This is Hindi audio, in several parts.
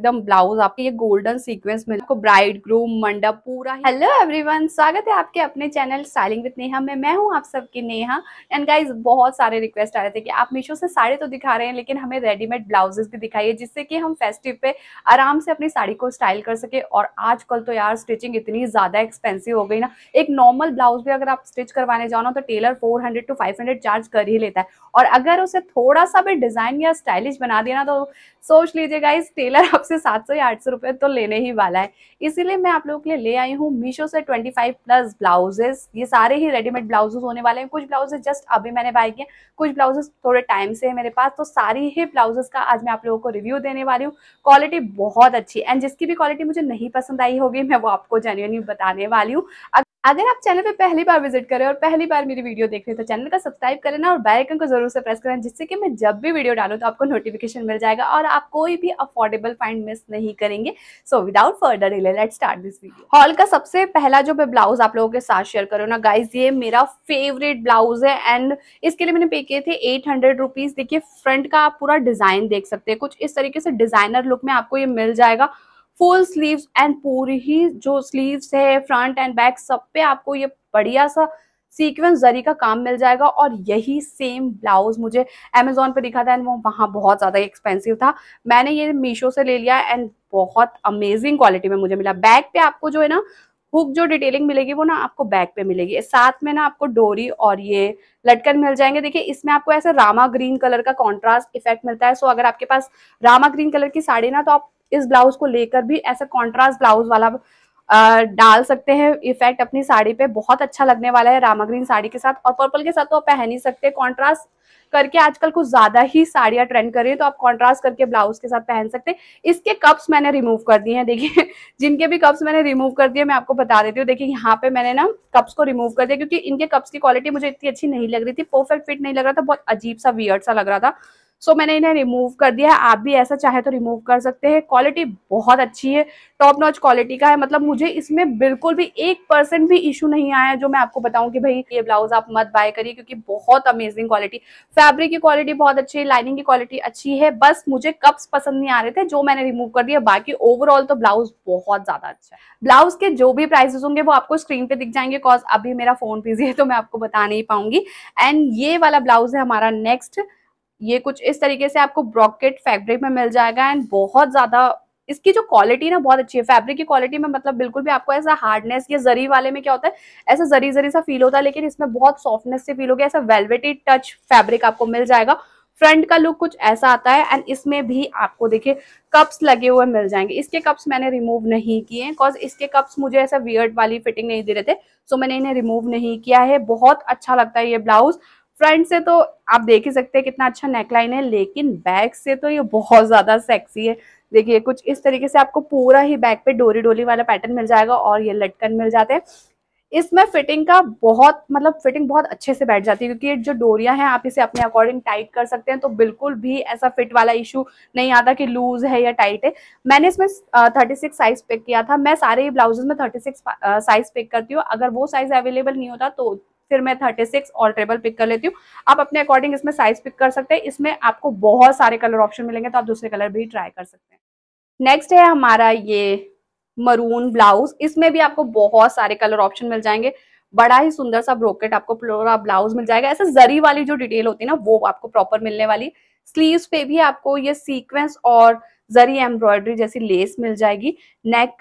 एकदम ब्लाउज आपके ये गोल्डन सीक्वेंस मिल आपको ब्राइड ग्रूम मंडप पूरा हेलो एवरीवन स्वागत है आपके अपने चैनल स्टाइलिंग विद नेहा में मैं हूँ आप सबकी नेहा एंड गाइस बहुत सारे रिक्वेस्ट आ रहे थे कि आप मीशो से साड़ी तो दिखा रहे हैं लेकिन हमें रेडीमेड ब्लाउजेस भी दिखाइए जिससे कि हम फेस्टिव पे आराम से अपनी साड़ी को स्टाइल कर सके और आजकल तो यार स्टिचिंग इतनी ज्यादा एक्सपेंसिव हो गई ना एक नॉर्मल ब्लाउज भी अगर आप स्टिच करवाने जाओ ना तो tailor four two five charge कर ही लेता है और अगर उसे थोड़ा सा भी डिजाइन या स्टाइलिश बना दिया ना तो सोच लीजिए गाइज टेलर आप से सात सौ या आठ सौ रुपये तो लेने ही वाला है इसीलिए मैं आप लोगों के लिए ले आई हूँ मीशो से ट्वेंटी फाइव प्लस ब्लाउजेस ये सारे ही रेडीमेड ब्लाउजेस होने वाले हैं कुछ ब्लाउजेस जस्ट अभी मैंने बाय किए कुछ ब्लाउजेस थोड़े टाइम से है मेरे पास तो सारी ही ब्लाउजेस का आज मैं आप लोगों को रिव्यू देने वाली हूँ क्वालिटी बहुत अच्छी एंड जिसकी भी क्वालिटी मुझे नहीं पसंद आई होगी मैं वो आपको जेन्यूनली बताने वाली हूँ अगर आप चैनल पे पहली बार विजिट करें और पहली बार मेरी वीडियो देख रहे हैं तो चैनल का सब्सक्राइब करें ना और बेल आइकन को जरूर से प्रेस करना जिससे कि मैं जब भी वीडियो डालूँ तो आपको नोटिफिकेशन मिल जाएगा और आप कोई भी अफोर्डेबल फाइंड मिस नहीं करेंगे so without further delay let start this video haul का सबसे पहला जो मैं ब्लाउज आप लोगों के साथ शेयर करूँ ना गाइज ये मेरा फेवरेट ब्लाउज है एंड इसके लिए मैंने पे किए थे एट हंड्रेड रुपीज देखिए फ्रंट का आप पूरा डिजाइन देख सकते हैं कुछ इस तरीके से डिजाइनर लुक में आपको ये मिल जाएगा फुल स्लीव्स एंड पूरी ही जो स्लीव्स है फ्रंट एंड बैक सब पे आपको ये बढ़िया सा सीक्वेंस जरी का काम मिल जाएगा और यही सेम ब्लाउज मुझे अमेजोन पे दिखा था एंड वो वहाँ बहुत ज़्यादा एक्सपेंसिव था मैंने ये मीशो से ले लिया एंड बहुत अमेजिंग क्वालिटी में मुझे मिला बैक पे आपको जो है ना हुक जो डिटेलिंग मिलेगी वो ना आपको बैक पे मिलेगी साथ में ना आपको डोरी और ये लटकन मिल जाएंगे देखिए इसमें आपको ऐसे रामा ग्रीन कलर का कॉन्ट्रास्ट इफेक्ट मिलता है सो अगर आपके पास रामा ग्रीन कलर की साड़ी ना तो आप इस ब्लाउज को लेकर भी ऐसा कॉन्ट्रास्ट ब्लाउज वाला आ, डाल सकते हैं इफेक्ट अपनी साड़ी पे बहुत अच्छा लगने वाला है रामाग्रीन साड़ी के साथ और पर्पल के साथ तो आप पहन ही सकते हैं कॉन्ट्रास्ट करके आजकल कुछ ज्यादा ही साड़ियाँ ट्रेंड कर रही है तो आप कॉन्ट्रास्ट करके ब्लाउज के साथ पहन सकते हैं इसके कप्स मैंने रिमूव कर दिए हैं देखिए जिनके भी कप्स मैंने रिमूव कर दिए मैं आपको बता देती हूँ देखिए यहाँ पे मैंने ना कप्स को रिमूव कर दिया क्योंकि इनके कप्स की क्वालिटी मुझे इतनी अच्छी नहीं लग रही थी परफेक्ट फिट नहीं लग रहा था बहुत अजीब सा वियर्ड सा लग रहा था सो मैंने इन्हें रिमूव कर दिया है आप भी ऐसा चाहे तो रिमूव कर सकते हैं क्वालिटी बहुत अच्छी है टॉप नॉच क्वालिटी का है मतलब मुझे इसमें बिल्कुल भी एक परसेंट भी इशू नहीं आया जो मैं आपको बताऊं कि भाई ये ब्लाउज आप मत बाय करिए क्योंकि बहुत अमेजिंग क्वालिटी फैब्रिक की क्वालिटी बहुत अच्छी है लाइनिंग की क्वालिटी अच्छी है बस मुझे कप्स पसंद नहीं आ रहे थे जो मैंने रिमूव कर दिया बाकी ओवरऑल तो ब्लाउज बहुत ज्यादा अच्छा है ब्लाउज के जो भी प्राइजेस होंगे वो आपको स्क्रीन पे दिख जाएंगे बिकॉज अभी मेरा फोन बिजी है तो मैं आपको बता नहीं पाऊंगी एंड ये वाला ब्लाउज है हमारा नेक्स्ट ये कुछ इस तरीके से आपको ब्रॉकेट फैब्रिक में मिल जाएगा एंड बहुत ज़्यादा इसकी जो क्वालिटी ना बहुत अच्छी है फैब्रिक की क्वालिटी में मतलब बिल्कुल भी आपको ऐसा हार्डनेस ये जरी वाले में क्या होता है ऐसा जरी जरी सा फील होता है लेकिन इसमें बहुत सॉफ्टनेस से फील होगी ऐसा वेलवेटी टच फैब्रिक आपको मिल जाएगा फ्रंट का लुक कुछ ऐसा आता है एंड इसमें भी आपको देखिए कप्स लगे हुए मिल जाएंगे इसके कप्स मैंने रिमूव नहीं किए हैं बिकॉज इसके कप्स मुझे ऐसा वियर्ड वाली फिटिंग नहीं दे रहे थे सो मैंने इन्हें रिमूव नहीं किया है बहुत अच्छा लगता है ये ब्लाउज फ्रंट से तो आप देख ही सकते हैं कितना अच्छा नेकलाइन है लेकिन बैक से तो ये बहुत ज़्यादा सेक्सी है देखिए कुछ इस तरीके से आपको पूरा ही बैक पे डोरी डोली वाला पैटर्न मिल जाएगा और ये लटकन मिल जाते हैं इसमें फिटिंग का बहुत मतलब फिटिंग बहुत अच्छे से बैठ जाती है क्योंकि जो डोरियां हैं आप इसे अपने अकॉर्डिंग टाइट कर सकते हैं तो बिल्कुल भी ऐसा फिट वाला इशू नहीं आता कि लूज है या टाइट है मैंने इसमें थर्टी सिक्स साइज पिक किया था मैं सारे ब्लाउजेज में थर्टी सिक्स साइज पिक करती हूँ अगर वो साइज अवेलेबल नहीं होता तो फिर मैं थर्टी सिक्स और ट्रेबल पिक कर लेती हूँ आप अपने अकॉर्डिंग इसमें साइज पिक कर सकते हैं इसमें आपको बहुत सारे कलर ऑप्शन मिलेंगे तो आप दूसरे कलर भी ट्राई कर सकते हैं नेक्स्ट है हमारा ये मरून ब्लाउज इसमें भी आपको बहुत सारे कलर ऑप्शन मिल जाएंगे बड़ा ही सुंदर सा ब्रोकेट आपको पूरा ब्लाउज मिल जाएगा ऐसे जरी वाली जो डिटेल होती है ना वो आपको प्रॉपर मिलने वाली स्लीव्स पे भी आपको ये सीक्वेंस और जरी एम्ब्रॉयडरी जैसी लेस मिल जाएगी नेक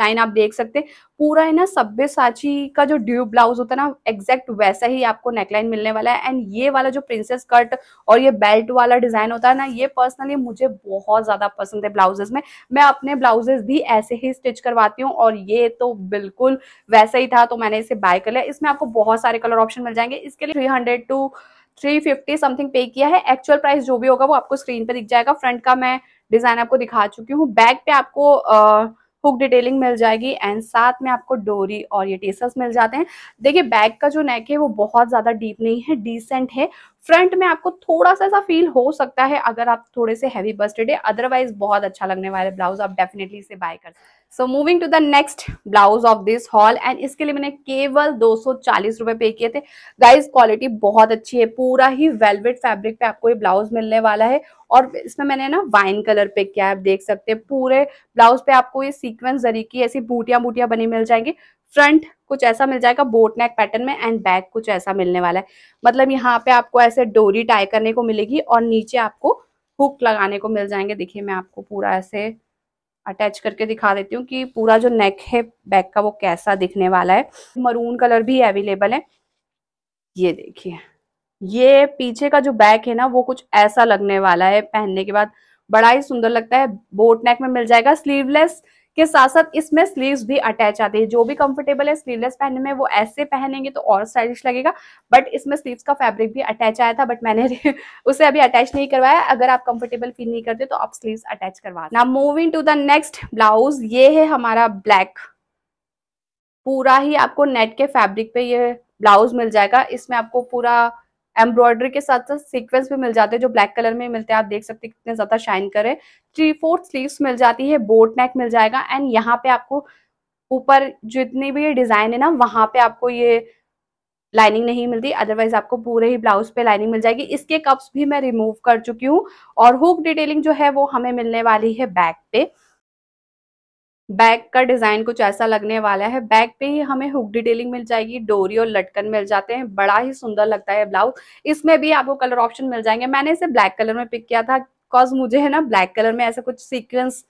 लाइन आप देख सकते हैं पूरा है ना सभ्य साची का जो ड्यूब ब्लाउज होता है ना एग्जैक्ट वैसा ही आपको नेकलाइन मिलने वाला है एंड ये वाला जो प्रिंसेस कट और ये बेल्ट वाला डिजाइन होता है ना ये पर्सनली मुझे बहुत ज्यादा पसंद है ब्लाउजेस में मैं अपने ब्लाउजेस भी ऐसे ही स्टिच करवाती हूँ और ये तो बिल्कुल वैसा ही था तो मैंने इसे बाय कर लिया इसमें आपको बहुत सारे कलर ऑप्शन मिल जाएंगे इसके लिए three hundred two three fifty something pay किया है एक्चुअल प्राइस जो भी होगा वो आपको स्क्रीन पे दिख जाएगा फ्रंट का मैं डिजाइन आपको दिखा चुकी हूँ बैक पे आपको आ, हुक डिटेलिंग मिल जाएगी एंड साथ में आपको डोरी और ये टेसल्स मिल जाते हैं देखिए बैग का जो नेक है वो बहुत ज़्यादा डीप नहीं है डिसेंट है फ्रंट में आपको थोड़ा सा ऐसा फील हो सकता है अगर आप थोड़े से हैवी बस्टेड है अदरवाइज बहुत अच्छा लगने वाले ब्लाउज आप डेफिनेटली इसे बाय कर so moving to the next blouse of this haul and इसके लिए मैंने केवल दो रुपए पे किए थे गाइज क्वालिटी बहुत अच्छी है पूरा ही वेलवेट फैब्रिक पे आपको ये ब्लाउज मिलने वाला है और इसमें मैंने ना वाइन कलर पे किया है आप देख सकते हैं पूरे ब्लाउज पे आपको ये सीक्वेंस जरी की ऐसी बूटियां बूटियां बनी मिल जाएंगी फ्रंट कुछ ऐसा मिल जाएगा बोट नेक पैटर्न में एंड बैक कुछ ऐसा मिलने वाला है मतलब यहाँ पे आपको ऐसे डोरी टाई करने को मिलेगी और नीचे आपको हुक लगाने को मिल जाएंगे देखिए मैं आपको पूरा ऐसे अटैच करके दिखा देती हूँ कि पूरा जो नेक है बैक का वो कैसा दिखने वाला है मरून कलर भी अवेलेबल है ये देखिए ये पीछे का जो बैक है ना वो कुछ ऐसा लगने वाला है पहनने के बाद बड़ा ही सुंदर लगता है बोट नेक में मिल जाएगा स्लीवलेस के साथ साथ इसमें स्लीव्स भी अटैच आती है जो भी कंफर्टेबल है स्लीवलेस पहनने में वो ऐसे पहनेंगे तो और स्टाइलिश लगेगा बट इसमें स्लीव्स का फैब्रिक भी अटैच आया था बट मैंने उसे अभी अटैच नहीं करवाया अगर आप कंफर्टेबल फील नहीं करते तो आप स्लीव अटैच करवा ना moving to the next blouse ये है हमारा ब्लैक पूरा ही आपको नेट के फैब्रिक पे ये ब्लाउज मिल जाएगा इसमें आपको पूरा एम्ब्रॉयडरी के साथ साथ सीक्वेंस भी मिल जाते हैं जो ब्लैक कलर में मिलते हैं आप देख सकते हैं कितने ज्यादा शाइन करे थ्री फोर्थ स्लीव्स मिल जाती है बोट नेक मिल जाएगा एंड यहाँ पे आपको ऊपर जितनी भी ये डिजाइन है ना वहां पे आपको ये लाइनिंग नहीं मिलती अदरवाइज आपको पूरे ही ब्लाउज पे लाइनिंग मिल जाएगी इसके कप्स भी मैं रिमूव कर चुकी हूँ और हुक डिटेलिंग जो है वो हमें मिलने वाली है बैक पे बैक का डिजाइन कुछ ऐसा लगने वाला है बैक पे ही हमें हुक डिटेलिंग मिल जाएगी डोरी और लटकन मिल जाते हैं बड़ा ही सुंदर लगता है ब्लाउज इसमें भी आपको कलर ऑप्शन मिल जाएंगे मैंने इसे ब्लैक कलर में पिक किया था बिकॉज मुझे है ना ब्लैक कलर में ऐसा कुछ सीक्वेंस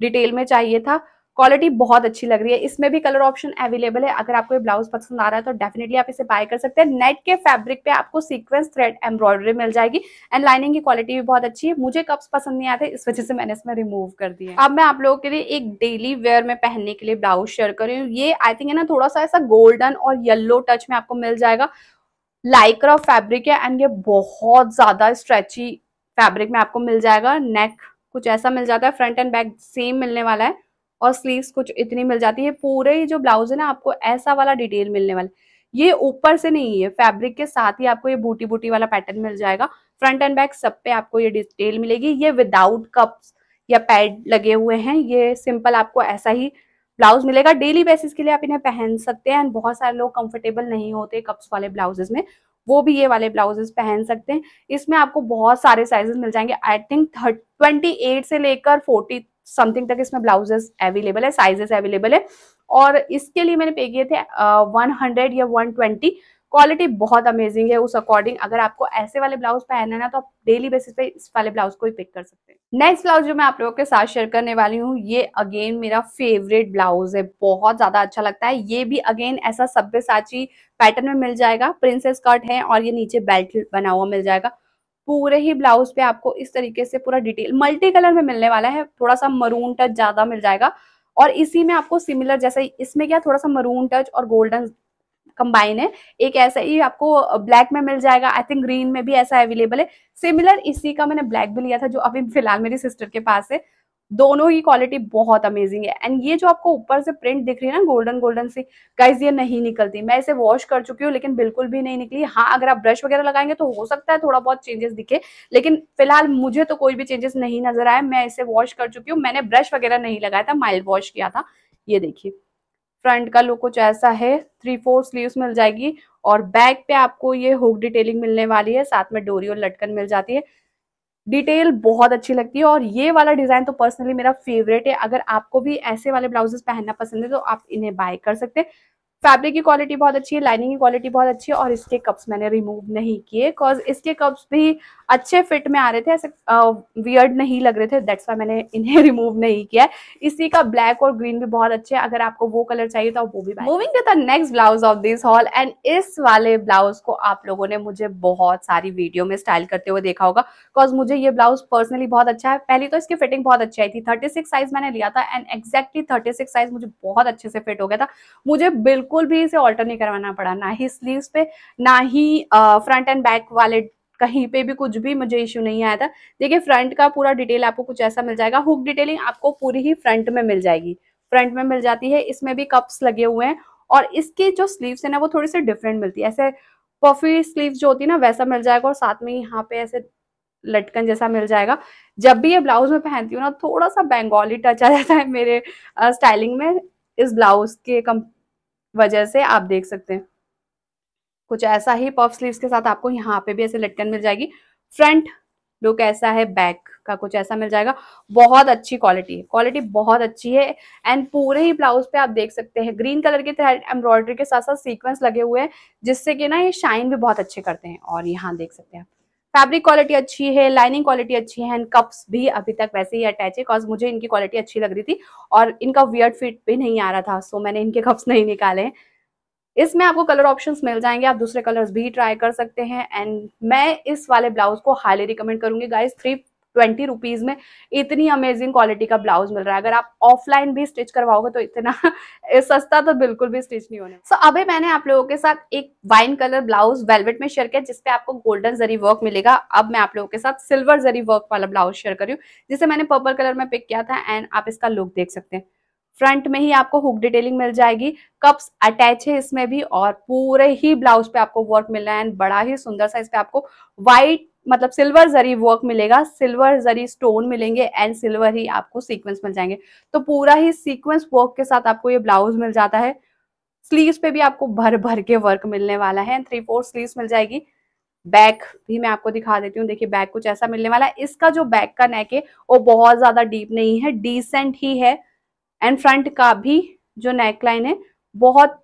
डिटेल में चाहिए था क्वालिटी बहुत अच्छी लग रही है इसमें भी कलर ऑप्शन अवेलेबल है अगर आपको ये ब्लाउज पसंद आ रहा है तो डेफिनेटली आप इसे बाय कर सकते हैं नेट के फैब्रिक पे आपको सीक्वेंस थ्रेड एम्ब्रॉयडरी मिल जाएगी एंड लाइनिंग की क्वालिटी भी बहुत अच्छी है मुझे कप्स पसंद नहीं आते इस वजह से मैंने इसमें रिमूव कर दिया अब मैं आप लोगों के लिए एक डेली वेयर में पहनने के लिए ब्लाउज शेयर कर रही हूँ ये आई थिंक है ना थोड़ा सा ऐसा गोल्डन और येल्लो टच में आपको मिल जाएगा लाइक्रा फैब्रिक है एंड ये बहुत ज्यादा स्ट्रेची फैब्रिक में आपको मिल जाएगा नेक कुछ ऐसा मिल जाता है फ्रंट एंड बैक सेम मिलने वाला है और स्लीव्स कुछ इतनी मिल जाती है पूरे ही जो ब्लाउज है ना आपको ऐसा वाला डिटेल मिलने वाला ये ऊपर से नहीं है फैब्रिक के साथ ही आपको ये बूटी बूटी वाला पैटर्न मिल जाएगा फ्रंट एंड बैक सब पे आपको ये डिटेल मिलेगी ये विदाउट कप्स या पैड लगे हुए हैं ये सिंपल आपको ऐसा ही ब्लाउज मिलेगा डेली बेसिस के लिए आप इन्हें पहन सकते हैं एंड बहुत सारे लोग कंफर्टेबल नहीं होते कप्स वाले ब्लाउजेज में वो भी ये वाले ब्लाउजेस पहन सकते हैं इसमें आपको बहुत सारे साइजेस मिल जाएंगे आई थिंक ट्वेंटी एट से लेकर फोर्टी समथिंग तक इसमें ब्लाउजेस अवेलेबल है साइजेस अवेलेबल है और इसके लिए मैंने पे किए थे वन हंड्रेड या वन ट्वेंटी क्वालिटी बहुत अमेजिंग है उस अकॉर्डिंग अगर आपको ऐसे वाले ब्लाउज पहनना है ना तो आप डेली बेसिस पे इस वाले ब्लाउज को ही पिक कर सकते हैं नेक्स्ट ब्लाउज जो मैं आप लोगों के साथ शेयर करने वाली हूँ ये अगेन मेरा फेवरेट ब्लाउज है बहुत ज्यादा अच्छा लगता है ये भी अगेन ऐसा सभ्य साची पैटर्न में मिल जाएगा प्रिंसेस कट है और ये नीचे बेल्ट बना हुआ मिल जाएगा पूरे ही ब्लाउज पे आपको इस तरीके से पूरा डिटेल मल्टी कलर में मिलने वाला है थोड़ा सा मरून टच ज्यादा मिल जाएगा और इसी में आपको सिमिलर जैसे इसमें क्या थोड़ा सा मरून टच और गोल्डन कंबाइन है एक ऐसा ही आपको ब्लैक में मिल जाएगा आई थिंक ग्रीन में भी ऐसा अवेलेबल है सिमिलर इसी का मैंने ब्लैक भी लिया था जो अभी फिलहाल मेरी सिस्टर के पास है दोनों ही क्वालिटी बहुत अमेजिंग है एंड ये जो आपको ऊपर से प्रिंट दिख रही है ना गोल्डन गोल्डन सी गाइज ये नहीं निकलती मैं इसे वॉश कर चुकी हूँ लेकिन बिल्कुल भी नहीं निकली हाँ अगर आप ब्रश वगैरह लगाएंगे तो हो सकता है थोड़ा बहुत चेंजेस दिखे लेकिन फिलहाल मुझे तो कोई भी चेंजेस नहीं नजर आया मैं इसे वॉश कर चुकी हूँ मैंने ब्रश वगैरह नहीं लगाया था माइल्ड वॉश किया था ये देखिए फ्रंट का लुक कुछ ऐसा है थ्री फोर स्लीव्स मिल जाएगी और बैक पे आपको ये हुक डिटेलिंग मिलने वाली है साथ में डोरी और लटकन मिल जाती है डिटेल बहुत अच्छी लगती है और ये वाला डिज़ाइन तो पर्सनली मेरा फेवरेट है अगर आपको भी ऐसे वाले ब्लाउजेस पहनना पसंद है तो आप इन्हें बाय कर सकते हैं फैब्रिक की क्वालिटी बहुत अच्छी है लाइनिंग की क्वालिटी बहुत अच्छी है और इसके कप्स मैंने रिमूव नहीं किए बिकॉज इसके कप्स भी अच्छे फिट में आ रहे थे ऐसे वियर्ड नहीं लग रहे थे दैट्स वाई मैंने इन्हें रिमूव नहीं किया इसी का ब्लैक और ग्रीन भी बहुत अच्छे है अगर आपको वो कलर चाहिए तो वो भी moving to the next blouse of this haul and इस वाले ब्लाउज को आप लोगों ने मुझे बहुत सारी वीडियो में स्टाइल करते हुए देखा होगा बिकॉज मुझे ये ब्लाउज पर्सनली बहुत अच्छा है पहली तो इसकी फिटिंग बहुत अच्छी आई थी थर्टी साइज मैंने लिया था एंड एक्जैक्टली थर्टी साइज मुझे बहुत अच्छे से फिट हो गया था मुझे बिल्कुल बिल्कुल भी इसे ऑल्टर नहीं करवाना पड़ा ना ही स्लीव्स पे ना ही फ्रंट एंड बैक वाले कहीं पे भी कुछ भी मुझे इश्यू नहीं आया था देखिए फ्रंट का पूरा डिटेल आपको कुछ ऐसा मिल जाएगा हुक डिटेलिंग आपको पूरी ही फ्रंट में मिल जाएगी फ्रंट में मिल जाती है इसमें भी कप्स लगे हुए हैं और इसके जो स्लीव्स है ना वो थोड़ी सी डिफरेंट मिलती है ऐसे पफी स्लीव जो होती है ना वैसा मिल जाएगा और साथ में यहाँ पे ऐसे लटकन जैसा मिल जाएगा जब भी ये ब्लाउज में पहनती हूँ ना थोड़ा सा बंगाली टच आ जाता है मेरे स्टाइलिंग में इस ब्लाउज के वजह से आप देख सकते हैं कुछ ऐसा ही पफ स्लीव के साथ आपको यहाँ पे भी ऐसे लटकन मिल जाएगी फ्रंट लुक ऐसा है बैक का कुछ ऐसा मिल जाएगा बहुत अच्छी क्वालिटी है क्वालिटी बहुत अच्छी है एंड पूरे ही ब्लाउज पे आप देख सकते हैं ग्रीन कलर के थ्रेड एम्ब्रॉयडरी के साथ साथ सीक्वेंस लगे हुए हैं जिससे कि ना ये शाइन भी बहुत अच्छे करते हैं और यहाँ देख सकते हैं आप फैब्रिक क्वालिटी अच्छी है लाइनिंग क्वालिटी अच्छी है एंड कप्स भी अभी तक वैसे ही अटैच है बिकॉज मुझे इनकी क्वालिटी अच्छी लग रही थी और इनका वियर्ड फिट भी नहीं आ रहा था सो मैंने इनके कप्स नहीं निकाले इसमें आपको कलर ऑप्शंस मिल जाएंगे आप दूसरे कलर्स भी ट्राई कर सकते हैं एंड मैं इस वाले ब्लाउज को हाईली रिकमेंड करूंगी गाइस थ्री ट्वेंटी रुपीज़ में इतनी अमेजिंग क्वालिटी का ब्लाउज मिल रहा है अगर आप ऑफलाइन भी स्टिच करवाओगे तो इतना सस्ता तो बिल्कुल भी स्टिच नहीं होने सो so, अभी मैंने आप लोगों के साथ एक वाइन कलर ब्लाउज वेलवेट में शेयर किया जिसपे आपको गोल्डन जरी वर्क मिलेगा अब मैं आप लोगों के साथ सिल्वर जरी वर्क वाला ब्लाउज शेयर करी जिसे मैंने पर्पल कलर में पिक किया था एंड आप इसका लुक देख सकते हैं फ्रंट में ही आपको हुक डिटेलिंग मिल जाएगी कप्स अटैच है इसमें भी और पूरे ही ब्लाउज पे आपको वर्क मिल रहा है एंड बड़ा ही सुंदर सा इस पे आपको व्हाइट मतलब सिल्वर जरी वर्क मिलेगा सिल्वर जरी स्टोन मिलेंगे एंड सिल्वर ही आपको सीक्वेंस मिल जाएंगे तो पूरा ही सीक्वेंस वर्क के साथ आपको ये ब्लाउज मिल जाता है स्लीव्स पे भी आपको भर भर के वर्क मिलने वाला है थ्री फोर स्लीव्स मिल जाएगी बैक भी मैं आपको दिखा देती हूँ देखिए बैक कुछ ऐसा मिलने वाला है इसका जो बैक का नेक है वो बहुत ज्यादा डीप नहीं है डिसेंट ही है एंड फ्रंट का भी जो नेक लाइन है बहुत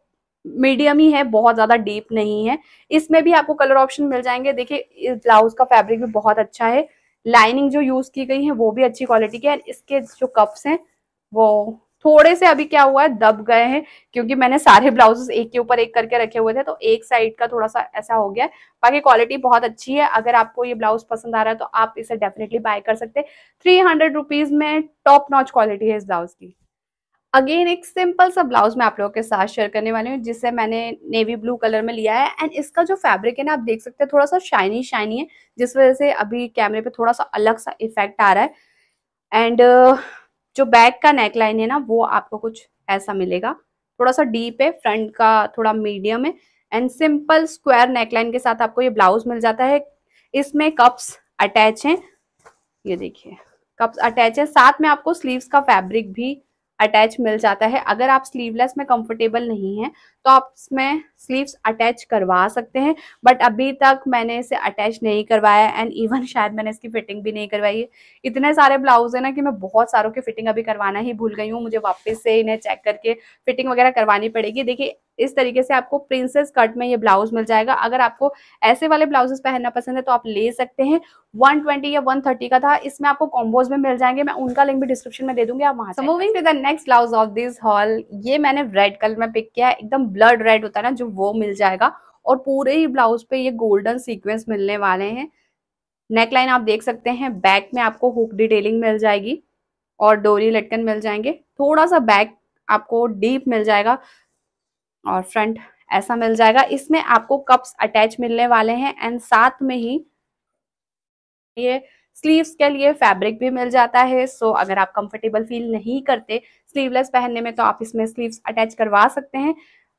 मीडियम ही है बहुत ज़्यादा डीप नहीं है इसमें भी आपको कलर ऑप्शन मिल जाएंगे देखिए ब्लाउज का फैब्रिक भी बहुत अच्छा है लाइनिंग जो यूज़ की गई है वो भी अच्छी क्वालिटी की है इसके जो कप्स हैं वो थोड़े से अभी क्या हुआ है दब गए हैं क्योंकि मैंने सारे ब्लाउजेस एक के ऊपर एक करके रखे हुए थे तो एक साइड का थोड़ा सा ऐसा हो गया है बाकी क्वालिटी बहुत अच्छी है अगर आपको ये ब्लाउज पसंद आ रहा है तो आप इसे डेफिनेटली बाय कर सकते हैं थ्री हंड्रेड रुपीज में टॉप नॉच क्वालिटी है इस ब्लाउज की अगेन एक सिंपल सा ब्लाउज मैं आप लोगों के साथ शेयर करने वाली हूँ जिसे मैंने नेवी ब्लू कलर में लिया है एंड इसका जो फैब्रिक है ना आप देख सकते हैं थोड़ा सा शाइनी शाइनी है जिस वजह से अभी कैमरे पे थोड़ा सा अलग सा इफेक्ट आ रहा है एंड जो बैक का नेकलाइन है ना वो आपको कुछ ऐसा मिलेगा थोड़ा सा डीप है फ्रंट का थोड़ा मीडियम है एंड सिंपल स्क्वायर नेकलाइन के साथ आपको ये ब्लाउज मिल जाता है इसमें कप्स अटैच हैं ये देखिए कप्स अटैच है साथ में आपको स्लीव्स का फैब्रिक भी अटैच मिल जाता है अगर आप स्लीवलेस में कंफर्टेबल नहीं है तो आप इसमें स्लीव्स अटैच करवा सकते हैं बट अभी तक मैंने इसे अटैच नहीं करवाया एंड इवन शायद मैंने इसकी फिटिंग भी नहीं करवाई है इतने सारे ब्लाउज है ना कि मैं बहुत सारों की फिटिंग अभी करवाना ही भूल गई हूँ मुझे वापस से इन्हें चेक करके फिटिंग वगैरह करवानी पड़ेगी देखिए इस तरीके से आपको प्रिंसेस कट में ये ब्लाउज मिल जाएगा अगर आपको ऐसे वाले ब्लाउजेस पहनना पसंद है तो आप ले सकते हैं 120 या 130 का था इसमें आपको कॉम्बोज में मिल जाएंगे मैं उनका लिंक भी डिस्क्रिप्शन में दे दूंगी आप वहां से moving to the next blouse of this haul ये मैंने रेड कलर में पिक किया है एकदम ब्लड रेड होता है ना जो वो मिल जाएगा और पूरे ही ब्लाउज पे ये गोल्डन सीक्वेंस मिलने वाले हैं नेक लाइन आप देख सकते हैं बैक में आपको हुक डिटेलिंग मिल जाएगी और डोरी लटकन मिल जाएंगे थोड़ा सा बैक आपको डीप मिल जाएगा और फ्रंट ऐसा मिल जाएगा इसमें आपको कप्स अटैच मिलने वाले हैं एंड साथ में ही ये स्लीव्स के लिए फैब्रिक भी मिल जाता है सो so, अगर आप कंफर्टेबल फील नहीं करते स्लीवलेस पहनने में तो आप इसमें स्लीव्स अटैच करवा सकते हैं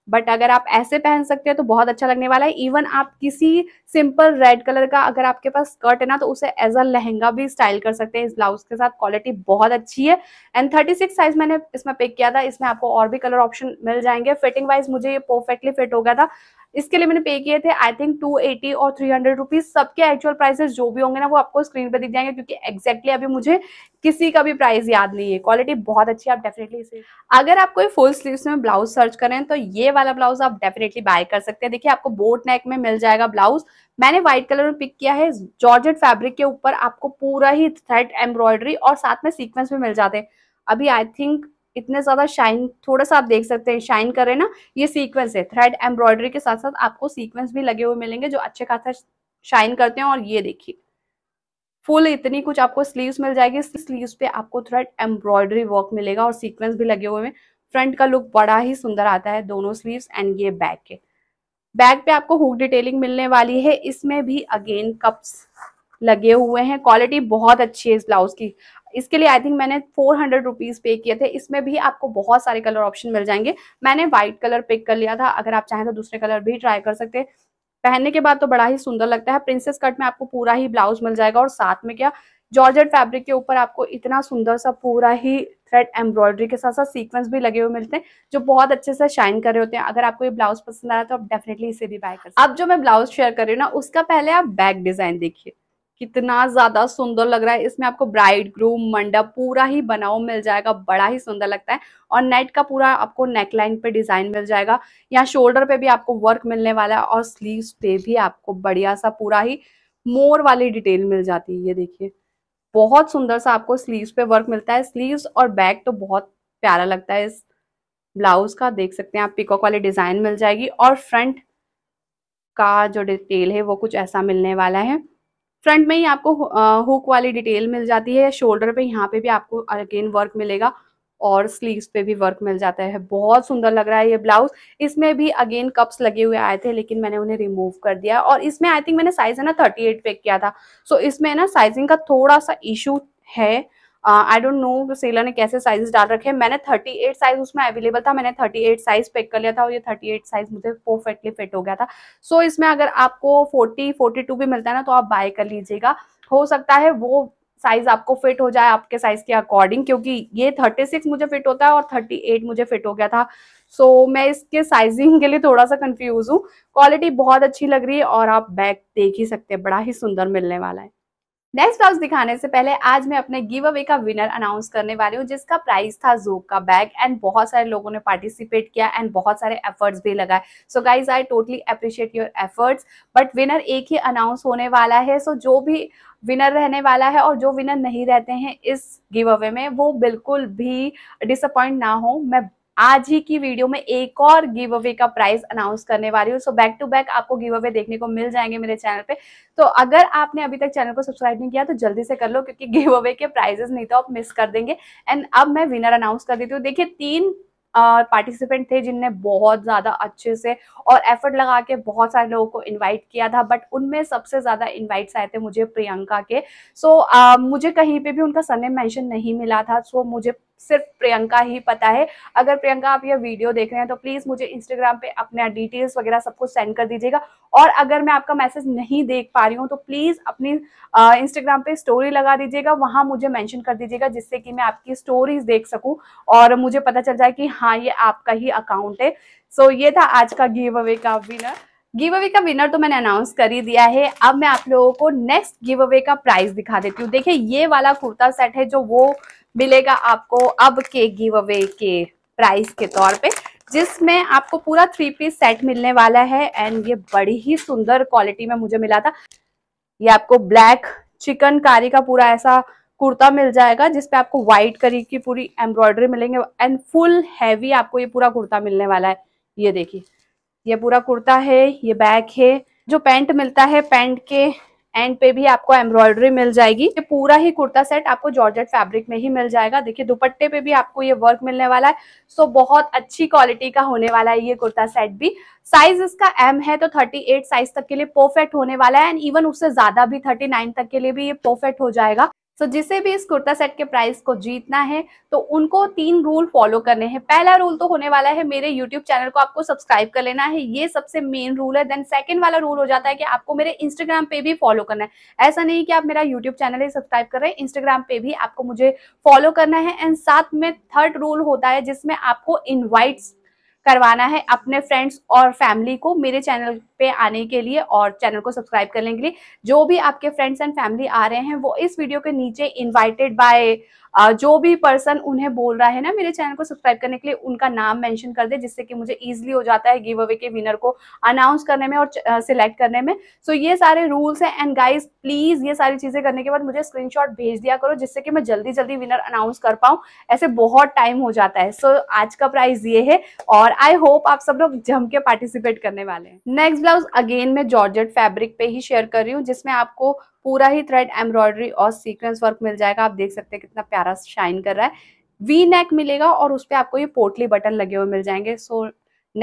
बट अगर आप ऐसे पहन सकते हैं तो बहुत अच्छा लगने वाला है इवन आप किसी सिंपल रेड कलर का अगर आपके पास स्कर्ट है ना तो उसे एज अ लहंगा भी स्टाइल कर सकते हैं इस ब्लाउज के साथ क्वालिटी बहुत अच्छी है एंड थर्टी सिक्स साइज मैंने इसमें पिक किया था इसमें आपको और भी कलर ऑप्शन मिल जाएंगे फिटिंग वाइज मुझे ये परफेक्टली फिट हो गया था इसके लिए मैंने पे किए थे आई थिंक टू एटी और थ्री हंड्रेड रुपीज सबके एक्चुअल प्राइसेस जो भी होंगे ना वो आपको स्क्रीन पर दिख जाएंगे क्योंकि एक्जैक्टली अभी मुझे किसी का भी प्राइस याद नहीं है क्वालिटी बहुत अच्छी आप डेफिनेटली इसे अगर आप कोई फुल स्लीव्स में ब्लाउज सर्च करें तो ये वाला ब्लाउज आप डेफिनेटली बाय कर सकते हैं देखिए आपको बोट नेक में मिल जाएगा ब्लाउज मैंने व्हाइट कलर में पिक किया है जॉर्जेट फैब्रिक के ऊपर आपको पूरा ही थ्रेड एम्ब्रॉयडरी और साथ में सीक्वेंस भी मिल जाते हैं अभी आई थिंक इतने ज़्यादा शाइन थोड़ा सा आप देख सकते हैं शाइन कर रहे हैं ना ये सीक्वेंस है थ्रेड एम्ब्रॉयडरी के साथ साथ आपको सीक्वेंस भी लगे हुए मिलेंगे जो अच्छे खासा शाइन करते हैं और ये देखिए फुल इतनी कुछ आपको स्लीव्स मिल जाएगी स्लीव्स पे आपको थ्रेड एम्ब्रॉयडरी वर्क मिलेगा और सीक्वेंस भी लगे हुए हैं फ्रंट का लुक बड़ा ही सुंदर आता है दोनों स्लीव्स एंड ये बैक के बैक पे आपको हुक डिटेलिंग मिलने वाली है इसमें भी अगेन कप्स लगे हुए हैं क्वालिटी बहुत अच्छी है इस ब्लाउज की इसके लिए आई थिंक मैंने फोर हंड्रेड रुपीज़ पे किए थे इसमें भी आपको बहुत सारे कलर ऑप्शन मिल जाएंगे मैंने व्हाइट कलर पिक कर लिया था अगर आप चाहें तो दूसरे कलर भी ट्राई कर सकते पहनने के बाद तो बड़ा ही सुंदर लगता है प्रिंसेस कट में आपको पूरा ही ब्लाउज मिल जाएगा और साथ में क्या जॉर्जेट फैब्रिक के ऊपर आपको इतना सुंदर सा पूरा ही थ्रेड एम्ब्रॉयडरी के साथ साथ सीक्वेंस भी लगे हुए मिलते हैं जो बहुत अच्छे से शाइन कर रहे होते हैं अगर आपको ये ब्लाउज पसंद आया तो आप डेफिनेटली इसे भी बाय कर अब जो मैं ब्लाउज शेयर कर रही हूँ ना उसका पहले आप बैक डिजाइन देखिए कितना ज्यादा सुंदर लग रहा है इसमें आपको ब्राइड ग्रूम मंडप पूरा ही बनाओ मिल जाएगा बड़ा ही सुंदर लगता है और नेट का पूरा आपको नेकलाइन पे डिजाइन मिल जाएगा यहाँ शोल्डर पे भी आपको वर्क मिलने वाला है और स्लीव पे भी आपको बढ़िया सा पूरा ही मोर वाली डिटेल मिल जाती है ये देखिए बहुत सुंदर सा आपको स्लीव पे वर्क मिलता है स्लीव्स और बैक तो बहुत प्यारा लगता है इस ब्लाउज का देख सकते हैं आप पिकॉक वाली डिजाइन मिल जाएगी और फ्रंट का जो डिटेल है वो कुछ ऐसा मिलने वाला है फ्रंट में ही आपको हुक वाली डिटेल मिल जाती है शोल्डर पे यहाँ पे भी आपको अगेन वर्क मिलेगा और स्लीव्स पे भी वर्क मिल जाता है बहुत सुंदर लग रहा है ये ब्लाउज इसमें भी अगेन कप्स लगे हुए आए थे लेकिन मैंने उन्हें रिमूव कर दिया और इसमें आई थिंक मैंने साइज है ना थर्टी एट पे किया था सो so, इसमें ना साइजिंग का थोड़ा सा इशू है आई डोंट नो सेलर ने कैसे साइजेस डाल रखे हैं मैंने 38 साइज उसमें अवेलेबल था मैंने 38 साइज पिक कर लिया था और ये 38 साइज मुझे परफेक्टली फिट हो गया था सो so, इसमें अगर आपको 40 42 भी मिलता है ना तो आप बाय कर लीजिएगा हो सकता है वो साइज आपको फिट हो जाए आपके साइज के अकॉर्डिंग क्योंकि ये 36 मुझे फिट होता है और 38 मुझे फिट हो गया था सो so, मैं इसके साइजिंग के लिए थोड़ा सा कंफ्यूज हूँ क्वालिटी बहुत अच्छी लग रही है और आप बैग देख ही सकते हैं बड़ा ही सुंदर मिलने वाला है नेक्स्ट ब्लाउज दिखाने से पहले आज मैं अपने गिव अवे का विनर अनाउंस करने वाली हूँ जिसका प्राइस था जोक का बैग एंड बहुत सारे लोगों ने पार्टिसिपेट किया एंड बहुत सारे एफर्ट्स भी लगाए so guys I totally appreciate your efforts but winner एक ही अनाउंस होने वाला है सो so जो भी विनर रहने वाला है और जो विनर नहीं रहते हैं इस गिव अवे में वो बिल्कुल भी डिसअपॉइंट ना हो मैं आज ही की वीडियो में एक और गिव अवे का प्राइस अनाउंस करने वाली हूँ सो बैक टू बैक आपको गिव अवे देखने को मिल जाएंगे मेरे चैनल पे तो अगर आपने अभी तक चैनल को सब्सक्राइब नहीं किया तो जल्दी से कर लो क्योंकि गिव अवे के प्राइजेस नहीं तो आप मिस कर देंगे एंड अब मैं विनर अनाउंस कर देती हूँ देखिए तीन पार्टिसिपेंट थे जिनने बहुत ज़्यादा अच्छे से और एफर्ट लगा के बहुत सारे लोगों को इनवाइट किया था बट उनमें सबसे ज़्यादा इनवाइट्स आए थे मुझे प्रियंका के सो so, uh, मुझे कहीं पे भी उनका सने मेंशन नहीं मिला था सो so, मुझे सिर्फ प्रियंका ही पता है अगर प्रियंका आप यह वीडियो देख रहे हैं तो प्लीज़ मुझे इंस्टाग्राम पे अपने डिटेल्स वगैरह सब कुछ सेंड कर दीजिएगा और अगर मैं आपका मैसेज नहीं देख पा रही हूँ तो प्लीज़ अपनी इंस्टाग्राम पे स्टोरी लगा दीजिएगा वहाँ मुझे मेंशन कर दीजिएगा जिससे कि मैं आपकी स्टोरीज देख सकूँ और मुझे पता चल जाए कि हाँ हाँ ये आपका ही अकाउंट है सो so, ये था आज का गिव अवे का विनर गिव अवे का विनर तो मैंने अनाउंस कर ही दिया है अब मैं आप लोगों को नेक्स्ट गिव अवे का प्राइस दिखा देती हूँ देखिए ये वाला कुर्ता सेट है जो वो मिलेगा आपको अब के गिव अवे के प्राइस के तौर पे जिसमें आपको पूरा थ्री पीस सेट मिलने वाला है एंड ये बड़ी ही सुंदर क्वालिटी में मुझे मिला था ये आपको ब्लैक चिकनकारी का पूरा ऐसा कुर्ता मिल जाएगा जिसपे आपको व्हाइट करी की पूरी एम्ब्रॉयडरी मिलेंगे एंड फुल हैवी आपको ये पूरा कुर्ता मिलने वाला है ये देखिए ये पूरा कुर्ता है ये बैग है जो पैंट मिलता है पैंट के एंड पे भी आपको एम्ब्रॉयडरी मिल जाएगी ये पूरा ही कुर्ता सेट आपको जॉर्जेट फैब्रिक में ही मिल जाएगा देखिए दुपट्टे पे भी आपको ये वर्क मिलने वाला है सो बहुत अच्छी क्वालिटी का होने वाला है ये कुर्ता सेट भी साइज इसका एम है तो 38 साइज तक के लिए परफेक्ट होने वाला है एंड इवन उससे ज्यादा भी 39 तक के लिए भी ये परफेक्ट हो जाएगा सो so, जिसे भी इस कुर्ता सेट के प्राइस को जीतना है तो उनको तीन रूल फॉलो करने हैं पहला रूल तो होने वाला है मेरे यूट्यूब चैनल को आपको सब्सक्राइब कर लेना है ये सबसे मेन रूल है देन सेकंड वाला रूल हो जाता है कि आपको मेरे इंस्टाग्राम पे भी फॉलो करना है ऐसा नहीं कि आप मेरा यूट्यूब चैनल ही सब्सक्राइब कर रहे हैं इंस्टाग्राम पे भी आपको मुझे फॉलो करना है एंड साथ में थर्ड रूल होता है जिसमें आपको इन्वाइट्स करवाना है अपने फ्रेंड्स और फैमिली को मेरे चैनल पे आने के लिए और चैनल को सब्सक्राइब करने के लिए जो भी आपके फ्रेंड्स एंड फैमिली आ रहे हैं वो इस वीडियो के नीचे इन्वाइटेड बाय जो भी पर्सन उन्हें बोल रहा है ना मेरे चैनल को सब्सक्राइब करने के लिए उनका नाम मेंशन कर दे जिससे कि मुझे ईजिली हो जाता है गिव अवे के विनर को अनाउंस करने में और सिलेक्ट करने में सो so, ये सारे रूल्स हैं एंड गाइस प्लीज ये सारी चीजें करने के बाद मुझे स्क्रीनशॉट भेज दिया करो जिससे कि मैं जल्दी जल्दी विनर अनाउंस कर पाऊँ ऐसे बहुत टाइम हो जाता है सो so, आज का प्राइज ये है और आई होप आप सब लोग जम के पार्टिसिपेट करने वाले हैं नेक्स्ट ब्लाउज अगेन मैं जॉर्जेट फैब्रिक पे ही शेयर कर रही हूँ जिसमें आपको पूरा ही थ्रेड एम्ब्रॉयडरी और सीक्वेंस वर्क मिल जाएगा आप देख सकते हैं कितना प्यारा शाइन कर रहा है वी नेक मिलेगा और उस पर आपको ये पोटली बटन लगे हुए मिल जाएंगे सो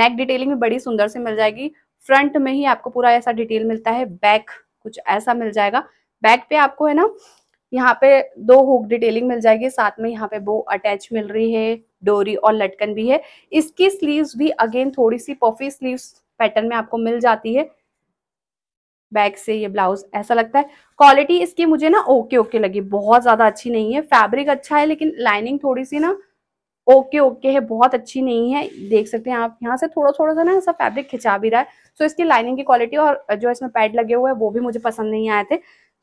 नेक डिटेलिंग भी बड़ी सुंदर से मिल जाएगी फ्रंट में ही आपको पूरा ऐसा डिटेल मिलता है बैक कुछ ऐसा मिल जाएगा बैक पे आपको है ना यहाँ पे दो हुक डिटेलिंग मिल जाएगी साथ में यहाँ पे बो अटैच मिल रही है डोरी और लटकन भी है इसकी स्लीव्स भी अगेन थोड़ी सी पफी स्लीव्स पैटर्न में आपको मिल जाती है बैक से ये ब्लाउज ऐसा लगता है क्वालिटी इसकी मुझे ना ओके ओके लगी बहुत ज्यादा अच्छी नहीं है फैब्रिक अच्छा है लेकिन लाइनिंग थोड़ी सी ना ओके ओके है बहुत अच्छी नहीं है देख सकते हैं आप यहाँ से थोड़ा थोड़ा सा ना ऐसा फैब्रिक खिंचा भी रहा है सो तो इसकी लाइनिंग की क्वालिटी और जो इसमें पैड लगे हुए हैं वो भी मुझे पसंद नहीं आए थे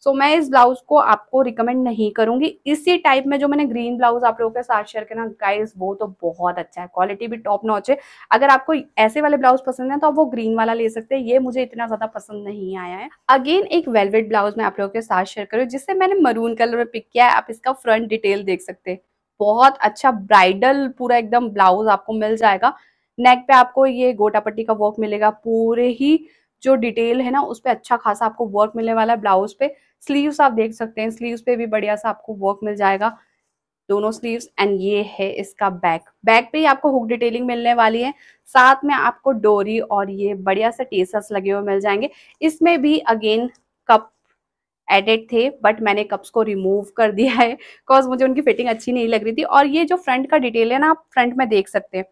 सो so, मैं इस ब्लाउज को आपको रिकमेंड नहीं करूंगी इसी टाइप में जो मैंने ग्रीन ब्लाउज आप लोगों के साथ शेयर करना गाइस वो तो बहुत अच्छा है क्वालिटी भी टॉप नॉच है अगर आपको ऐसे वाले ब्लाउज पसंद है तो आप वो ग्रीन वाला ले सकते हैं ये मुझे इतना ज्यादा पसंद नहीं आया है अगेन एक वेलवेट ब्लाउज मैं आप लोगों के साथ शेयर करूँ जिससे मैंने मरून कलर में पिक किया है आप इसका फ्रंट डिटेल देख सकते हैं बहुत अच्छा ब्राइडल पूरा एकदम ब्लाउज आपको मिल जाएगा नेक पे आपको ये गोटा पट्टी का वर्क मिलेगा पूरे ही जो डिटेल है ना उस पर अच्छा खासा आपको वर्क मिलने वाला है ब्लाउज पे स्लीव्स आप देख सकते हैं स्लीव्स पे भी बढ़िया सा आपको वर्क मिल जाएगा दोनों स्लीव्स एंड ये है इसका बैक बैक पे ही आपको हुक डिटेलिंग मिलने वाली है साथ में आपको डोरी और ये बढ़िया से टेसर्स लगे हुए मिल जाएंगे इसमें भी अगेन कप एडेड थे बट मैंने कप्स को रिमूव कर दिया है बिकॉज मुझे उनकी फिटिंग अच्छी नहीं लग रही थी और ये जो फ्रंट का डिटेल है ना आप फ्रंट में देख सकते हैं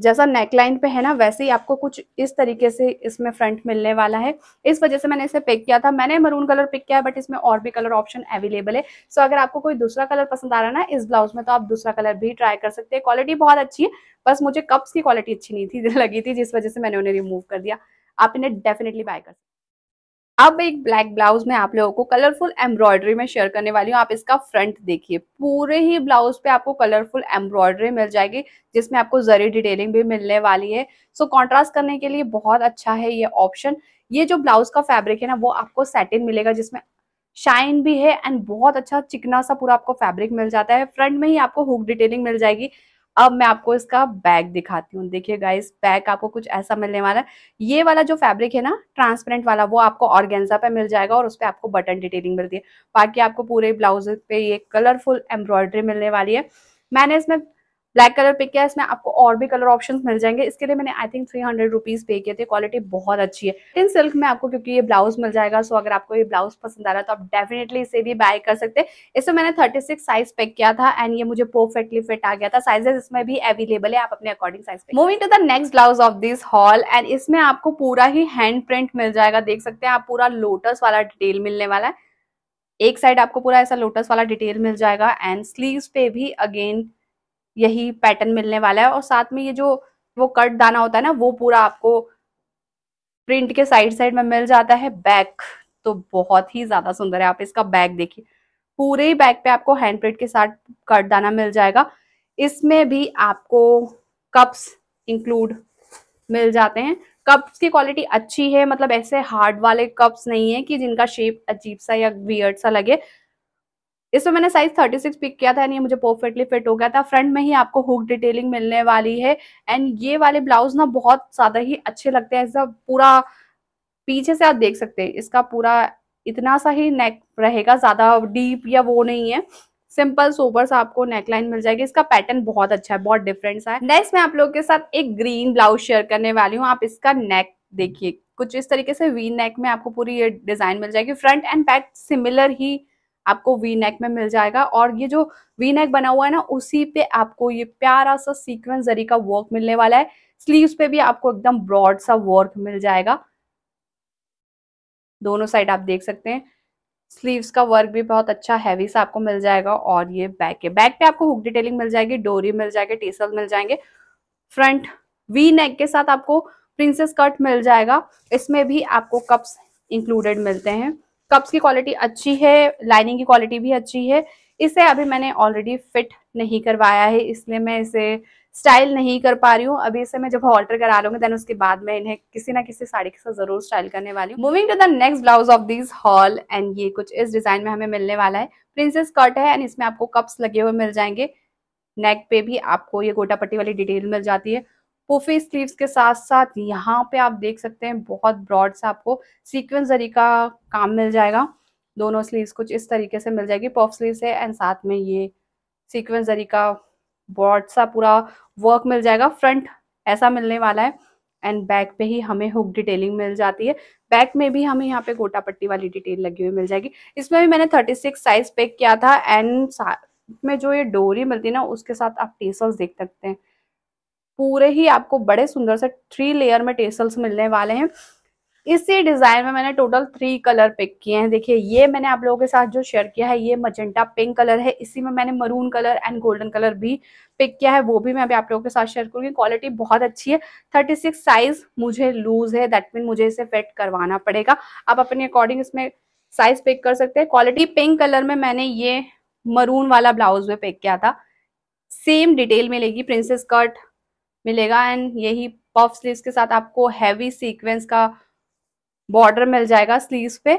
जैसा नेकलाइन पे है ना वैसे ही आपको कुछ इस तरीके से इसमें फ्रंट मिलने वाला है इस वजह से मैंने इसे पिक किया था मैंने मरून कलर पिक किया है बट इसमें और भी कलर ऑप्शन अवेलेबल है सो अगर आपको कोई दूसरा कलर पसंद आ रहा है ना इस ब्लाउज में तो आप दूसरा कलर भी ट्राई कर सकते हैं क्वालिटी बहुत अच्छी है बस मुझे कप्स की क्वालिटी अच्छी नहीं थी लगी थी जिस वजह से मैंने उन्हें रिमूव कर दिया आप इन्हें डेफिनेटली बाय कर सकते अब एक ब्लैक ब्लाउज में आप लोगों को कलरफुल एम्ब्रॉयडरी में शेयर करने वाली हूँ आप इसका फ्रंट देखिए पूरे ही ब्लाउज पे आपको कलरफुल एम्ब्रॉयडरी मिल जाएगी जिसमें आपको जरी डिटेलिंग भी मिलने वाली है सो so, कॉन्ट्रास्ट करने के लिए बहुत अच्छा है ये ऑप्शन ये जो ब्लाउज का फैब्रिक है ना वो आपको सेटिन मिलेगा जिसमें शाइन भी है एंड बहुत अच्छा चिकना सा पूरा आपको फैब्रिक मिल जाता है फ्रंट में ही आपको हुक डिटेलिंग मिल जाएगी अब मैं आपको इसका बैग दिखाती हूँ देखिए गाइस बैग आपको कुछ ऐसा मिलने वाला है ये वाला जो फैब्रिक है ना ट्रांसपेरेंट वाला वो आपको ऑर्गेन्जा पे मिल जाएगा और उस पर आपको बटन डिटेलिंग मिलती है बाकी आपको पूरे ब्लाउज पे ये कलरफुल एम्ब्रॉयडरी मिलने वाली है मैंने इसमें ब्लैक कलर पिक किया इसमें आपको और भी कलर ऑप्शन मिल जाएंगे इसके लिए मैंने I think three hundred rupees pay किए थे क्वालिटी बहुत अच्छी है इन सिल्क में आपको क्योंकि ये ब्लाउज मिल जाएगा सो अगर आपको ये ब्लाउज पसंद आ रहा है तो आप डेफिनेटली इसे भी बाय कर सकते हैं इसमें मैंने थर्टी सिक्स साइज पिक किया था एंड ये मुझे परफेक्टली फिट आ गया था साइजेस इसमें भी अवेलेबल है आप अपने according size moving to the next blouse of this haul and इसमें आपको पूरा ही हैंड प्रिंट मिल जाएगा देख सकते हैं आप पूरा लोटस वाला डिटेल मिलने वाला है एक साइड आपको पूरा ऐसा लोटस वाला डिटेल मिल जाएगा एंड स्लीव्स पे भी अगेन यही पैटर्न मिलने वाला है और साथ में ये जो वो कट दाना होता है ना वो पूरा आपको प्रिंट के साइड साइड में मिल जाता है बैक तो बहुत ही ज्यादा सुंदर है आप इसका बैक देखिए पूरे ही बैक पे आपको हैंड प्रिंट के साथ कट दाना मिल जाएगा इसमें भी आपको कप्स इंक्लूड मिल जाते हैं कप्स की क्वालिटी अच्छी है मतलब ऐसे हार्ड वाले कप्स नहीं है कि जिनका शेप अजीब सा या वियर्ड सा लगे इसमें मैंने साइज 36 पिक किया था यानी मुझे परफेक्टली फिट हो गया था फ्रंट में ही आपको हुक डिटेलिंग मिलने वाली है एंड ये वाले ब्लाउज ना बहुत ज्यादा ही अच्छे लगते हैं ऐसा पूरा पीछे से आप देख सकते हैं इसका पूरा इतना सा ही नेक रहेगा ज्यादा डीप या वो नहीं है सिंपल सोबर सा आपको नेकलाइन मिल जाएगी इसका पैटर्न बहुत अच्छा है बहुत डिफरेंट सा है नेक्स्ट मैं आप लोगों के साथ एक ग्रीन ब्लाउज शेयर करने वाली हूँ आप इसका नेक देखिए कुछ इस तरीके से वी नेक में आपको पूरी ये डिजाइन मिल जाएगी फ्रंट एंड बैक सिमिलर ही आपको वी नेक में मिल जाएगा और ये जो वी नेक बना हुआ है ना उसी पे आपको ये प्यारा सा सीक्वेंस जरी का वर्क मिलने वाला है स्लीव्स पे भी आपको एकदम ब्रॉड सा वर्क मिल जाएगा दोनों साइड आप देख सकते हैं स्लीव्स का वर्क भी बहुत अच्छा हैवी सा आपको मिल जाएगा और ये बैक है बैक पे आपको हुक डिटेलिंग मिल जाएगी डोरी मिल जाएगी टीसल मिल जाएंगे फ्रंट वी नेक के साथ आपको प्रिंसेस कट मिल जाएगा इसमें भी आपको कप्स इंक्लूडेड मिलते हैं कप्स की क्वालिटी अच्छी है लाइनिंग की क्वालिटी भी अच्छी है इसे अभी मैंने ऑलरेडी फिट नहीं करवाया है इसलिए मैं इसे स्टाइल नहीं कर पा रही हूँ अभी इसे मैं जब ऑल्टर करा लूंगी देन उसके बाद मैं इन्हें किसी ना किसी साड़ी के साथ जरूर स्टाइल करने वाली हूँ moving to the next blouse of this haul and ये कुछ इस डिजाइन में हमें मिलने वाला है प्रिंसेस कट है एंड इसमें आपको कप्स लगे हुए मिल जाएंगे नेक पे भी आपको ये गोटा पट्टी वाली डिटेल मिल जाती है पुफी स्लीव्स के साथ साथ यहाँ पे आप देख सकते हैं बहुत ब्रॉड सा आपको सीक्वेंस जरी का काम मिल जाएगा दोनों स्लीव्स कुछ इस तरीके से मिल जाएगी पॉफ स्लीव से एंड साथ में ये सीक्वेंस जरी का ब्रॉड सा पूरा वर्क मिल जाएगा फ्रंट ऐसा मिलने वाला है एंड बैक पे ही हमें हुक डिटेलिंग मिल जाती है बैक में भी हमें यहाँ पे गोटा पट्टी वाली डिटेल लगी हुई मिल जाएगी इसमें भी मैंने 36 साइज पैक किया था एंड में जो ये डोरी मिलती है ना उसके साथ आप टेसल्स देख सकते हैं पूरे ही आपको बड़े सुंदर से थ्री लेयर में टेसल्स मिलने वाले हैं इसी डिजाइन में मैंने टोटल थ्री कलर पिक किए हैं देखिए ये मैंने आप लोगों के साथ जो शेयर किया है ये मजेंटा पिंक कलर है इसी में मैंने maroon colour and golden colour भी पिक किया है वो भी मैं अभी आप लोगों के साथ शेयर करूंगी क्वालिटी बहुत अच्छी है थर्टी सिक्स साइज मुझे लूज है दैट मीन मुझे इसे फिट करवाना पड़ेगा आप अपने अकॉर्डिंग इसमें साइज पिक कर सकते हैं क्वालिटी पिंक कलर में मैंने ये मरून वाला ब्लाउज में पिक किया था सेम डिटेल मिलेगी प्रिंसेस कट मिलेगा एंड यही पफ स्लीव के साथ आपको हैवी सीक्वेंस का बॉर्डर मिल जाएगा स्लीव पे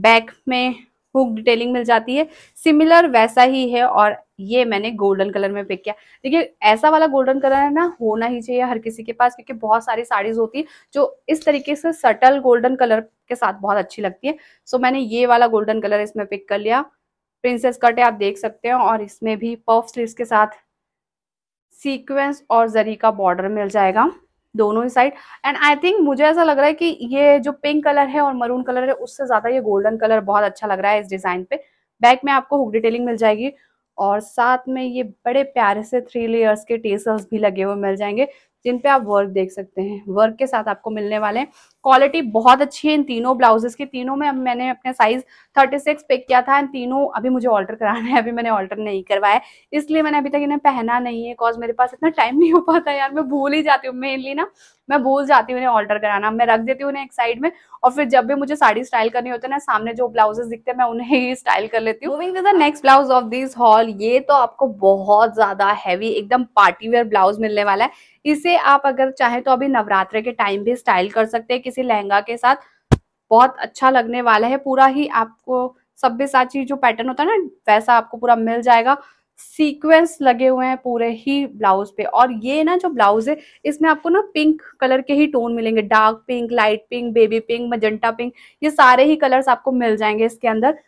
बैक में हुक डिटेलिंग मिल जाती है सिमिलर वैसा ही है और ये मैंने गोल्डन कलर में पिक किया देखिए ऐसा वाला गोल्डन कलर है ना होना ही चाहिए हर किसी के पास क्योंकि बहुत सारी साड़ीज होती है जो इस तरीके से सटल गोल्डन कलर के साथ बहुत अच्छी लगती है सो मैंने ये वाला गोल्डन कलर इसमें पिक कर लिया प्रिंसेस कट है आप देख सकते हैं और इसमें भी पफ स्लीव के साथ सीक्वेंस और जरी का बॉर्डर मिल जाएगा दोनों ही साइड एंड आई थिंक मुझे ऐसा लग रहा है कि ये जो पिंक कलर है और मरून कलर है उससे ज़्यादा ये गोल्डन कलर बहुत अच्छा लग रहा है इस डिज़ाइन पे बैक में आपको हुक डिटेलिंग मिल जाएगी और साथ में ये बड़े प्यारे से थ्री लेयर्स के टेसल्स भी लगे हुए मिल जाएंगे जिन पे आप वर्क देख सकते हैं वर्क के साथ आपको मिलने वाले क्वालिटी बहुत अच्छी है इन तीनों ब्लाउजेस की तीनों में मैंने अपने साइज 36 पिक किया था इन तीनों अभी मुझे ऑल्टर कराना है अभी मैंने ऑल्टर नहीं करवाया इसलिए मैंने अभी तक इन्हें पहना नहीं है कॉज मेरे पास इतना टाइम नहीं हो पाता यार मैं भूल ही जाती हूँ मेनली ना मैं भूल जाती हूँ इन्हें ऑल्टर कराना मैं रख देती हूँ उन्हें एक साइड में और फिर जब भी मुझे साड़ी स्टाइल करनी होती है ना सामने जो ब्लाउजेस दिखते हैं मैं उन्हें ही स्टाइल कर लेती हूँ moving the next blouse of this haul ये तो आपको बहुत ज्यादा हैवी एकदम पार्टीवेयर ब्लाउज मिलने वाला है इसे आप अगर चाहे तो अभी नवरात्र के टाइम भी स्टाइल कर सकते हैं किसी किसी लहंगा के साथ बहुत अच्छा लगने वाला है पूरा ही आपको सभ्य साची जो पैटर्न होता है ना वैसा आपको पूरा मिल जाएगा सीक्वेंस लगे हुए हैं पूरे ही ब्लाउज पे और ये ना जो ब्लाउज है इसमें आपको ना पिंक कलर के ही टोन मिलेंगे dark pink light pink baby pink magenta pink ये सारे ही कलर्स आपको मिल जाएंगे इसके अंदर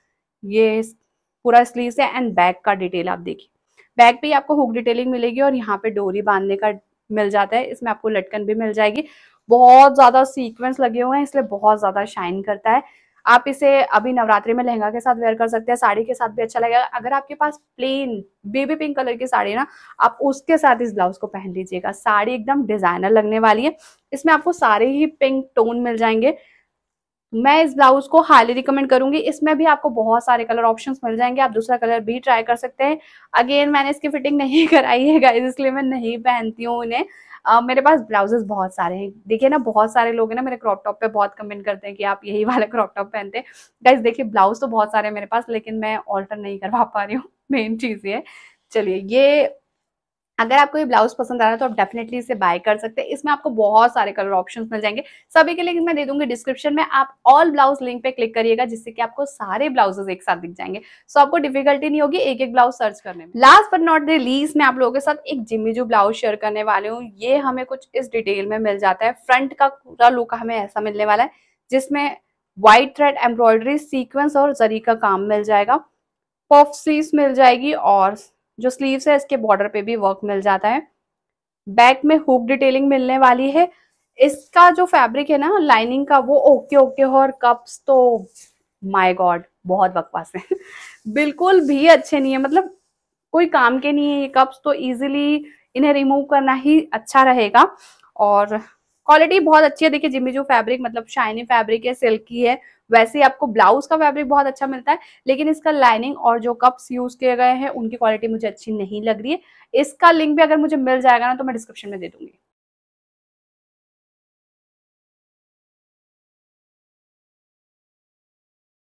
ये पूरा स्लीव है एंड बैक का डिटेल आप देखिए बैक पे ही आपको हुक डिटेलिंग मिलेगी और यहाँ पे डोरी बांधने का मिल जाता है इसमें आपको लटकन भी मिल जाएगी बहुत ज़्यादा सीक्वेंस लगे हुए हैं इसलिए बहुत ज़्यादा शाइन करता है आप इसे अभी नवरात्रि में लहंगा के साथ वेयर कर सकते हैं साड़ी के साथ भी अच्छा लगेगा अगर आपके पास प्लेन बेबी पिंक कलर की साड़ी है ना आप उसके साथ इस ब्लाउज को पहन लीजिएगा साड़ी एकदम डिजाइनर लगने वाली है इसमें आपको सारे ही पिंक टोन मिल जाएंगे मैं इस ब्लाउज को हाईली रिकमेंड करूंगी इसमें भी आपको बहुत सारे कलर ऑप्शंस मिल जाएंगे आप दूसरा कलर भी ट्राई कर सकते हैं अगेन मैंने इसकी फिटिंग नहीं कराई है इसलिए मैं नहीं पहनती हूँ उन्हें uh, मेरे पास ब्लाउजेस बहुत सारे हैं देखिए ना बहुत सारे लोग हैं ना मेरे क्रॉप टॉप पे बहुत कमेंट करते हैं कि आप यही वाला क्रॉप टॉप पहनते हैं गाइज देखिए ब्लाउज तो बहुत सारे मेरे पास लेकिन मैं ऑल्टर नहीं करवा पा रही हूँ मेन चीज़ ये चलिए ये अगर आपको ये ब्लाउज पसंद आ रहा है तो आप डेफिनेटली इसे बाय कर सकते हैं इसमें आपको बहुत सारे कलर ऑप्शंस मिल जाएंगे सभी के लिंक मैं दे दूंगी डिस्क्रिप्शन में आप ऑल ब्लाउज लिंक पे क्लिक करिएगा जिससे कि आपको सारे ब्लाउजेस एक साथ दिख जाएंगे सो आपको डिफिकल्टी नहीं होगी एक एक ब्लाउज सर्च करने में लास्ट बट नॉट रिलीज में मैं आप लोगों के साथ एक जिमीजू ब्लाउज शेयर करने वाले हूँ ये हमें कुछ इस डिटेल में मिल जाता है फ्रंट का पूरा लुक हमें ऐसा मिलने वाला है जिसमें व्हाइट थ्रेड एम्ब्रॉयडरी सीक्वेंस और जरी का काम मिल जाएगा पॉफ स्लीव मिल जाएगी और जो स्लीव्स है इसके बॉर्डर पे भी वर्क मिल जाता है बैक में हुक डिटेलिंग मिलने वाली है इसका जो फैब्रिक है ना लाइनिंग का वो ओके ओके हो और कप्स तो माय गॉड बहुत बकवास है बिल्कुल भी अच्छे नहीं है मतलब कोई काम के नहीं है ये कप्स तो इजीली इन्हें रिमूव करना ही अच्छा रहेगा और क्वालिटी बहुत अच्छी है देखिए जिम्मी जो फैब्रिक मतलब शाइनी फैब्रिक है सिल्की है वैसे ही आपको ब्लाउज का फैब्रिक बहुत अच्छा मिलता है लेकिन इसका लाइनिंग और जो कप्स यूज किए गए हैं उनकी क्वालिटी मुझे अच्छी नहीं लग रही है इसका लिंक भी अगर मुझे मिल जाएगा ना तो मैं डिस्क्रिप्शन में दे दूंगी